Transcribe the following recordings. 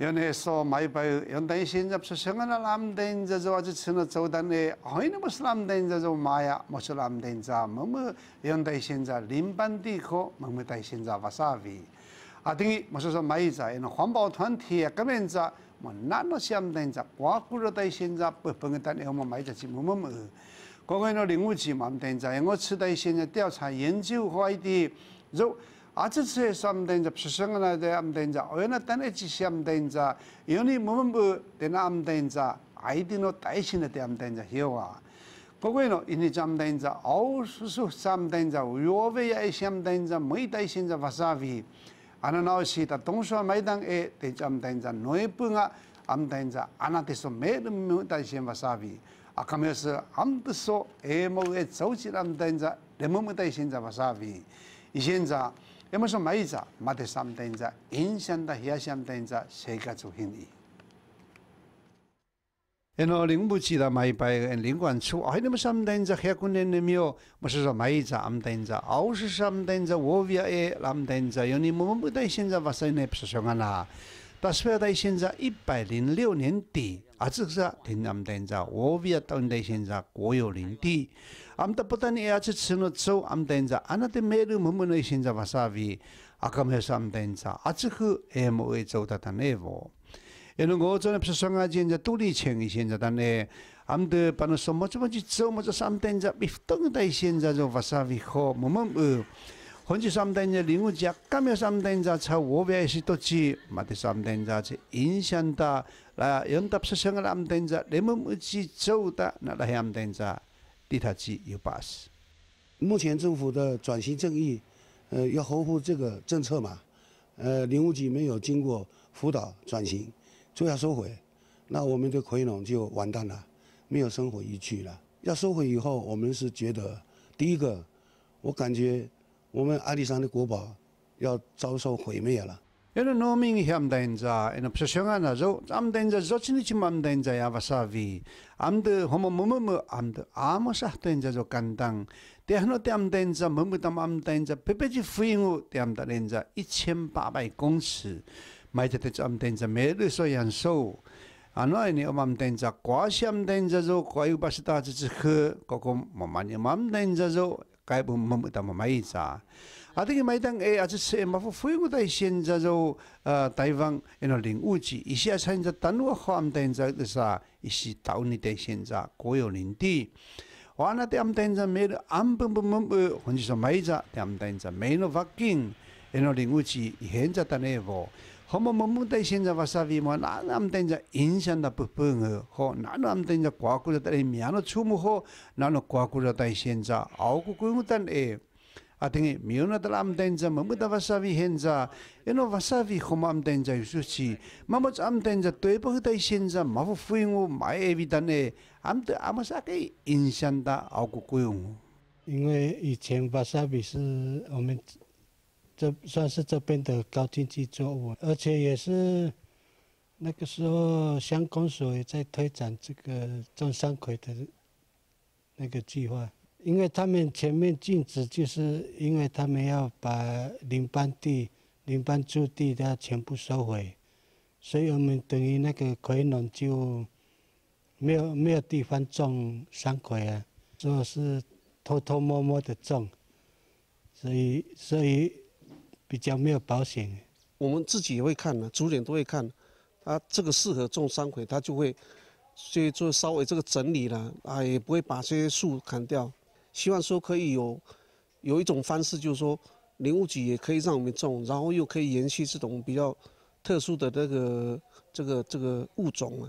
연회에서 마이바이 연단이 신접서 생활을 암대인 자저 와주 치는 저단에 어이는 무슨 암대인 자저 마야 무슨 암대인 자 뭐뭐 연단이 신자 림반디 거 뭐뭐 다이 신자 와사비 아 등이 무슨 마이자 이는 환보 团体에 그면 자뭐 나노 시암 된자 과구로 다이 신자 뻔뻔이 단 애호만 마이자 지 뭐뭐 거기는 링우지 맘 된자 영어 치다이 신자 调查研究 화이디 a c s s am denja psisangana de am denja oyana tan hc am denja yoni mumbu dena am denja aidi no taishina de am denja hiwa kogoi no ini jam denja au susu sam denja uyove ya sham denja mai taishinja wasavi ananao sita tongso maidang e de jam denja noipunga am denja anateso me mu taishin wasavi akameso am tso e mo e chauchi am denja demu mu taishinja wasavi 이젠자要么说买一只，买点商品在，影响到一些商品在，谁敢做生意？然后零部件的买一百个零管处，要么说商品在，限购的没有，莫是说买一只商品在，又是商品在，我不要，商品在，要你么么不得现在把生意不收上了？但是要到现在一百零六年底，阿只是，他们现在我不要到现在国有林地，我们的不但你要去吃，要去做，我们现在，阿那的每种木木的现在，我社会，阿可能现在，阿只去，也木会做得到呢无，因为我在那不是说阿现在独立经营现在，但呢，阿们得把那树木怎么去做，木就上现在，比当代现在种，我社会好木木不。昆池上面的林屋区，カメ上等子查五百四十多处，马蹄山等子、印山等、拉盐等四省个山等子，那握。目前政府的转型正义，呃，要合乎这个政策嘛？呃，零五区没有经过辅导转型，就要收回，那我们的奎龙就完蛋了，没有生活依据了。要收回以后，我们是觉得，第一个，我感觉。我们阿里山的国宝要遭受毁灭了。一个农民乡丁子，一个平常人走，咱们丁子昨天去，咱们丁子也勿少费。俺的，好么木木木，俺的，阿莫啥丁子做干当。第二，诺丁子木木，他们丁子，别别只飞乌，第二他丁子一千八百公尺，买只的咱们丁子每日所养收。阿喏，一年我们丁子瓜香丁子做，还有巴些大只只喝，个个么么你，我们丁子做。该本本本不打不买着，啊，这个买着呢，哎，就是说，马夫反映到现在，就台湾，那个林屋区，一些现在台湾方面在的是，一些岛内的现在国有林地，我那点方面在没有，俺本本本不，换句话说，买着，他们现在没有把金，那个林屋区现在在内部。好嘛，我们对现在芭莎比么？哪能阿们对只人生那不不个好，哪能阿们对只过去只代咪阿诺吹么好，哪诺过去只代现在阿古么用丹诶，阿对个咪有那么阿们么只我们对芭莎现在，伊诺芭莎比好嘛阿们对只有少次，嘛么阿们对只对巴个对现在嘛福福用我买诶，n 丹诶，阿们阿么啥个人生那阿古古用。因为以前芭莎比是我们。这算是这边的高经济作物，而且也是那个时候乡公所也在推展这个种山葵的那个计划。因为他们前面禁止，就是因为他们要把林班地、林班驻地，的全部收回，所以我们等于那个葵农就没有没有地方种山葵啊，就是偷偷摸摸的种，所以所以。比较没有保险，我们自己也会看的，主人都会看，他这个适合种山葵，他就会，所以做稍微这个整理了啊，也不会把这些树砍掉，希望说可以有，有一种方式就是说，林务局也可以让我们种，然后又可以延续这种比较特殊的这个这个这个物种啊。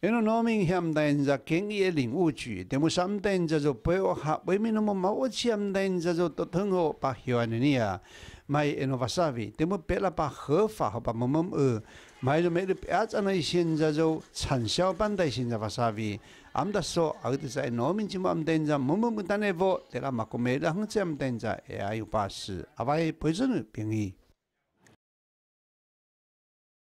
因为农民他们现在经营的领域，他们想的现在就配合外面那么贸易他们现在就都通过把喜欢的呀，买那个花呗，他们为了把合法好吧，慢慢儿买就买的不要在那里现在就传销般带现在花呗。俺们都说，阿个的说农民起码他们现在慢慢慢慢淡薄，对啦，买个买个很自然，现在也有办事，阿个的保证了便宜。